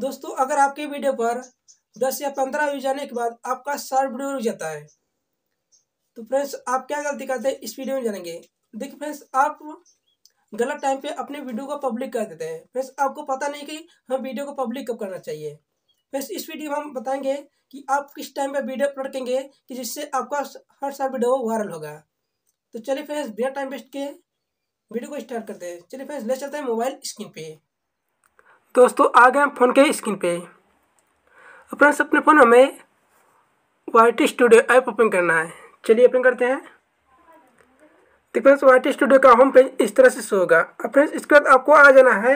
दोस्तों अगर आपके वीडियो पर 10 या 15 व्यू जाने के बाद आपका सर्व वीडियो रुक जाता है तो फ्रेंड्स आप क्या गलती करते हैं इस वीडियो में जानेंगे देखिए फ्रेंड्स आप गलत टाइम पे अपने वीडियो को पब्लिक कर देते हैं फ्रेंड्स आपको पता नहीं कि हम वीडियो को पब्लिक कब करना चाहिए फ्रेंड्स इस वीडियो में हम बताएंगे कि आप किस टाइम पर वीडियो अपलोड करेंगे कि जिससे आपका हर साल वीडियो वायरल होगा तो चलिए फ्रेंड्स बिना टाइम वेस्ट के वीडियो को स्टार्ट करते हैं चलिए फ्रेंड्स ले चलते हैं मोबाइल स्क्रीन पर तो दोस्तों आ गए हम फ़ोन के स्क्रीन पे फ्रेंड्स अपने फ़ोन हमें वाई स्टूडियो ऐप ओपन करना है चलिए ओपन करते हैं तो फ्रेंड्स वाई स्टूडियो का होम पेज इस तरह से शो होगा अब फ्रेंड्स इसके बाद आपको आ जाना है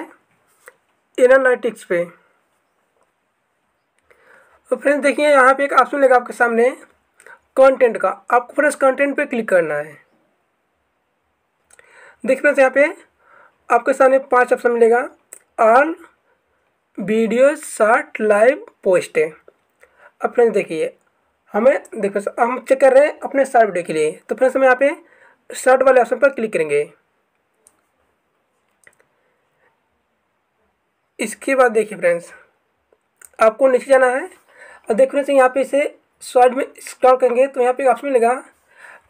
एनालिटिक्स पे और तो फ्रेंड्स देखिए यहाँ पे एक ऑप्शन लेगा आपके सामने कंटेंट का आपको फ्रेंड्स कंटेंट पे क्लिक करना है देखिए फ्रेंड्स यहाँ पे आपके सामने पांच ऑप्शन मिलेगा all video short live post अब फ्रेंड्स देखिए हमें देखो हम चेक कर रहे हैं अपने शॉर्ट वीडियो के लिए तो फ्रेंड्स हम यहाँ पे शॉर्ट वाले ऑप्शन पर क्लिक करेंगे इसके बाद देखिए फ्रेंड्स आपको नीचे जाना है और देखो फ्रेंड्स यहाँ पे इसे शॉर्ट में स्क्रॉल करेंगे तो यहाँ पे ऑप्शन मिलेगा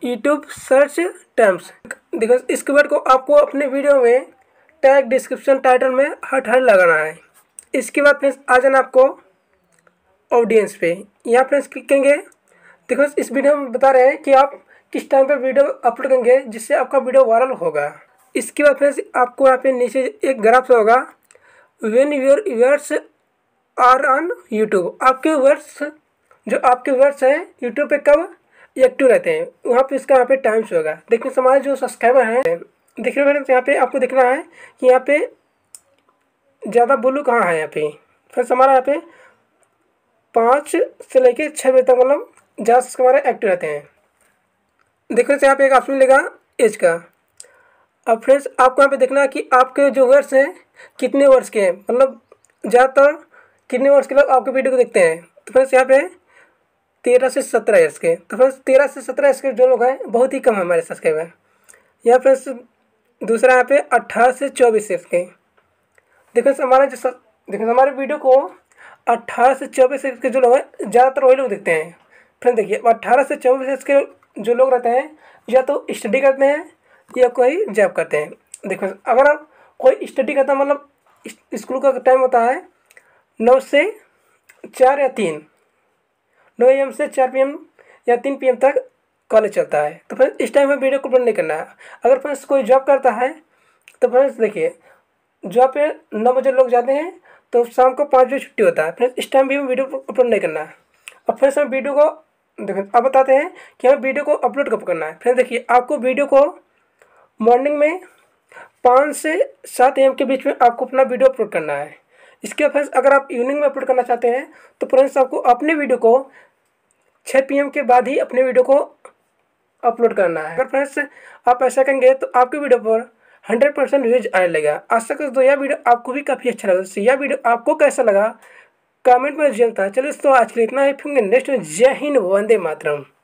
यूट्यूब सर्च टर्म्स देखो इस वर्ड को आपको अपने वीडियो में टैग डिस्क्रिप्शन टाइटल में हर हर लगाना है इसके बाद फ्रेंड्स आ जाना आपको ऑडियंस पे यहाँ फ्रेंड्स क्लिक करेंगे देखो इस वीडियो में बता रहे हैं कि आप किस टाइम पे वीडियो अपलोड करेंगे जिससे आपका वीडियो वायरल होगा इसके बाद फ्रेंड्स आपको यहाँ पे नीचे एक ग्राफ होगा when your viewers are on YouTube आपके व्यूअर्स जो आपके व्यूअर्स हैं यूट्यूब पे कब एक्टिव रहते हैं वहाँ पे इसका यहाँ पे टाइम्स होगा देखिए समाज जो सब्सक्राइबर हैं देखिए फ्रेंड्स यहाँ पे आपको देखना है कि यहाँ पे ज़्यादा ब्लू कहाँ है यहाँ पे फ्रेंड्स हमारा यहाँ पे पाँच से लेके छः बजे तक मतलब ज़्यादा हमारे एक्टिव रहते हैं देखो यहाँ पे एक ऑप्शन मिलेगा एज का अब फ्रेंड्स आपको यहाँ पे देखना है कि आपके जो वर्ष हैं कितने वर्ष के हैं मतलब ज़्यादातर कितने वर्ष के लोग आपके वीडियो को देखते हैं तो फ्रेंड्स यहाँ पे तेरह से सत्रह ईयर्स के तो फ्रेंड्स तेरह से सत्रह ईयर्स के जो लोग हैं बहुत ही कम है हमारे सब्सक्राइबर यहाँ फ्रेंड्स दूसरा यहाँ पे अट्ठारह से चौबीस ईयर्स के देखो हमारा जो देखो हमारे वीडियो को अट्ठारह से चौबीस के जो लोग हैं ज़्यादातर वही लोग देखते हैं फ्रेंड देखिए अट्ठारह से चौबीस के जो लोग रहते हैं या तो स्टडी करते हैं या कोई जॉब करते हैं देखो अगर आप कोई स्टडी करता मतलब स्कूल का टाइम होता है नौ से चार या तीन नौ एम से चार पी या तीन पी तक कॉलेज चलता है तो फ्रेंड्स इस टाइम में वीडियो को बंद नहीं करना है अगर फ्रेंड्स कोई जॉब करता है तो फ्रेंड्स देखिए जहाँ पे नौ बजे लोग जाते हैं तो शाम को पाँच बजे छुट्टी होता है फिर इस टाइम भी हमें वीडियो अपलोड नहीं करना है अब से हम वीडियो को देखो अब बताते हैं कि हमें वीडियो को अपलोड कब करना है फिर देखिए आपको वीडियो को मॉर्निंग में पाँच से सात एम के बीच में आपको अपना वीडियो अपलोड करना है इसके बाद फ्रेंड्स अगर आप इवनिंग में अपलोड करना चाहते हैं तो फ्रेंड्स आपको अपने वीडियो को छः पी के बाद ही अपने वीडियो को अपलोड करना है अगर फ्रेंड्स आप ऐसा करेंगे तो आपके वीडियो पर हंड्रेड परसेंट व्यूज आने लगा आशा करता हूँ यह वीडियो आपको भी काफ़ी अच्छा लगा तो यह वीडियो आपको कैसा लगा कमेंट में जनता चलो दोस्तों आज के लिए इतना ही फिर नेक्स्ट में जय हिंद वंदे मातरम